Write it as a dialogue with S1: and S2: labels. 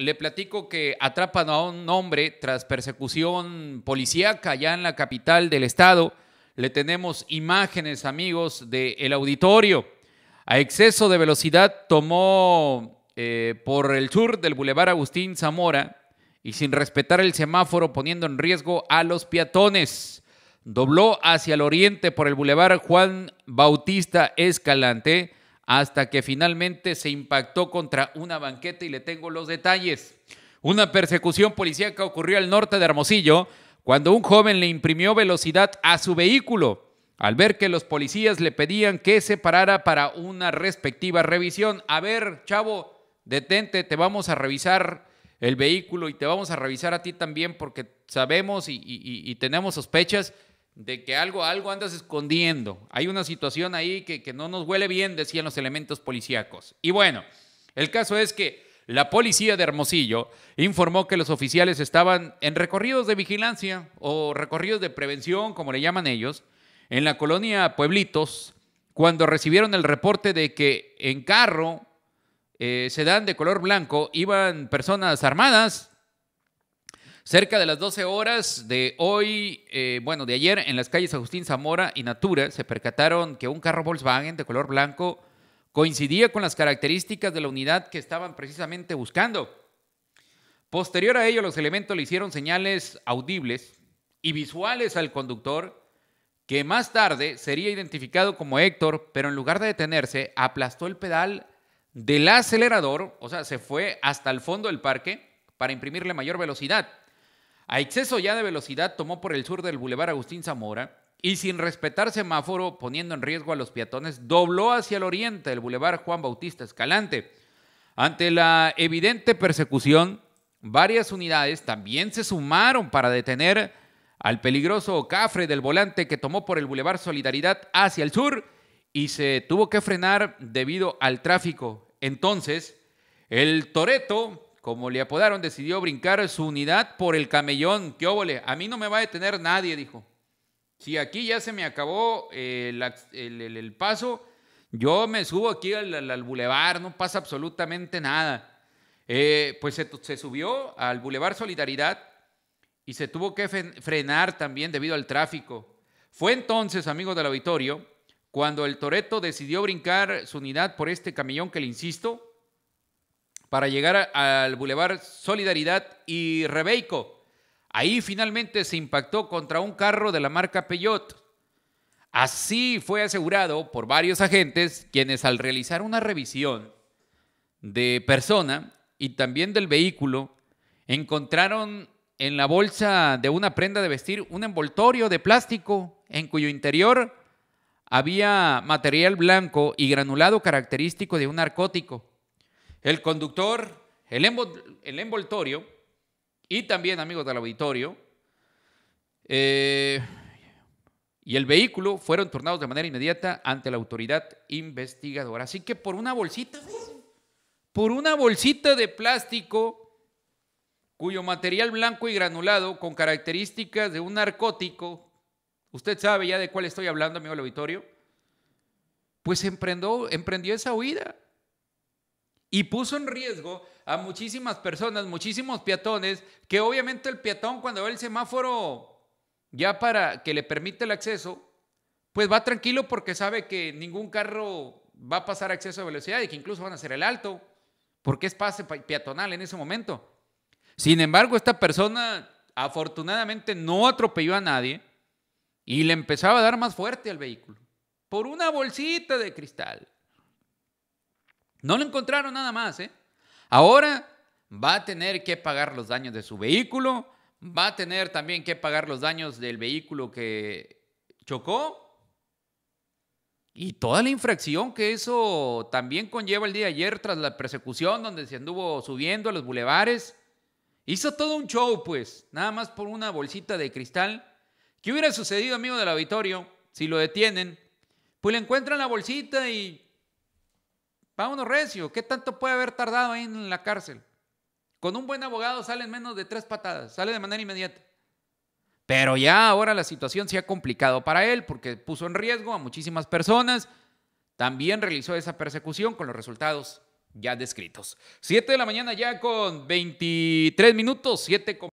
S1: le platico que atrapan a un hombre tras persecución policíaca allá en la capital del estado. Le tenemos imágenes, amigos, del auditorio. A exceso de velocidad tomó eh, por el sur del bulevar Agustín Zamora y sin respetar el semáforo poniendo en riesgo a los peatones. Dobló hacia el oriente por el bulevar Juan Bautista Escalante hasta que finalmente se impactó contra una banqueta y le tengo los detalles. Una persecución policíaca ocurrió al norte de Hermosillo cuando un joven le imprimió velocidad a su vehículo. Al ver que los policías le pedían que se parara para una respectiva revisión. A ver, chavo, detente, te vamos a revisar el vehículo y te vamos a revisar a ti también porque sabemos y, y tenemos sospechas de que algo, algo andas escondiendo. Hay una situación ahí que, no nos huele bien, decían los elementos policíacos. Y bueno, el caso es que la policía de Hermosillo informó que los oficiales estaban en recorridos de vigilancia o recorridos de prevención, como le llaman ellos, en la colonia Pueblitos, cuando recibieron el reporte de que en carro, se eh, sedán de color blanco, iban personas armadas Cerca de las 12 horas de hoy, eh, bueno, de ayer, en las calles Agustín Zamora y Natura, se percataron que un carro Volkswagen de color blanco coincidía con las características de la unidad que estaban precisamente buscando. Posterior a ello, los elementos le hicieron señales audibles y visuales al conductor, que más tarde sería identificado como Héctor, pero en lugar de detenerse, aplastó el pedal del acelerador, o sea, se fue hasta el fondo del parque para imprimirle mayor velocidad. A exceso ya de velocidad tomó por el sur del bulevar Agustín Zamora y sin respetar semáforo, poniendo en riesgo a los peatones, dobló hacia el oriente del bulevar Juan Bautista Escalante. Ante la evidente persecución, varias unidades también se sumaron para detener al peligroso cafre del volante que tomó por el bulevar Solidaridad hacia el sur y se tuvo que frenar debido al tráfico. Entonces, el Toreto como le apodaron, decidió brincar su unidad por el camellón. ¡Qué óvole! A mí no me va a detener nadie, dijo. Si aquí ya se me acabó eh, el, paso, yo me subo aquí al, bulevar, no pasa absolutamente nada. Eh, pues se, subió al bulevar Solidaridad y se tuvo que frenar también debido al tráfico. Fue entonces, amigos del auditorio, cuando el Toreto decidió brincar su unidad por este camellón que le insisto, para llegar al bulevar Solidaridad y Rebeico. Ahí finalmente se impactó contra un carro de la marca Peugeot. Así fue asegurado por varios agentes quienes al realizar una revisión de persona y también del vehículo, encontraron en la bolsa de una prenda de vestir un envoltorio de plástico en cuyo interior había material blanco y granulado característico de un narcótico el conductor, el, envoltorio y también, amigos del auditorio, eh, y el vehículo fueron tornados de manera inmediata ante la autoridad investigadora. Así que por una bolsita, por una bolsita de plástico cuyo material blanco y granulado con características de un narcótico, usted sabe ya de cuál estoy hablando, amigo del auditorio, pues emprendió esa huida y puso en riesgo a muchísimas personas, muchísimos peatones, que obviamente el peatón cuando ve el semáforo ya para que le permite el acceso, pues va tranquilo porque sabe que ningún carro va a pasar a exceso de velocidad y que incluso van a hacer el alto, porque es pase peatonal en ese momento. Sin embargo, esta persona afortunadamente no atropelló a nadie y le empezaba a dar más fuerte al vehículo por una bolsita de cristal. No lo encontraron nada más, ¿eh? Ahora va a tener que pagar los daños de su vehículo, va a tener también que pagar los daños del vehículo que chocó y toda la infracción que eso también conlleva el día de ayer tras la persecución donde se anduvo subiendo a los bulevares. Hizo todo un show, pues, nada más por una bolsita de cristal. ¿Qué hubiera sucedido, amigo del auditorio, si lo detienen? Pues le encuentran la bolsita y Vámonos recio. ¿Qué tanto puede haber tardado ahí en la cárcel? Con un buen abogado salen menos de tres patadas, sale de manera inmediata. Pero ya ahora la situación se ha complicado para él porque puso en riesgo a muchísimas personas. También realizó esa persecución con los resultados ya descritos. Siete de la mañana ya con 23 minutos, siete con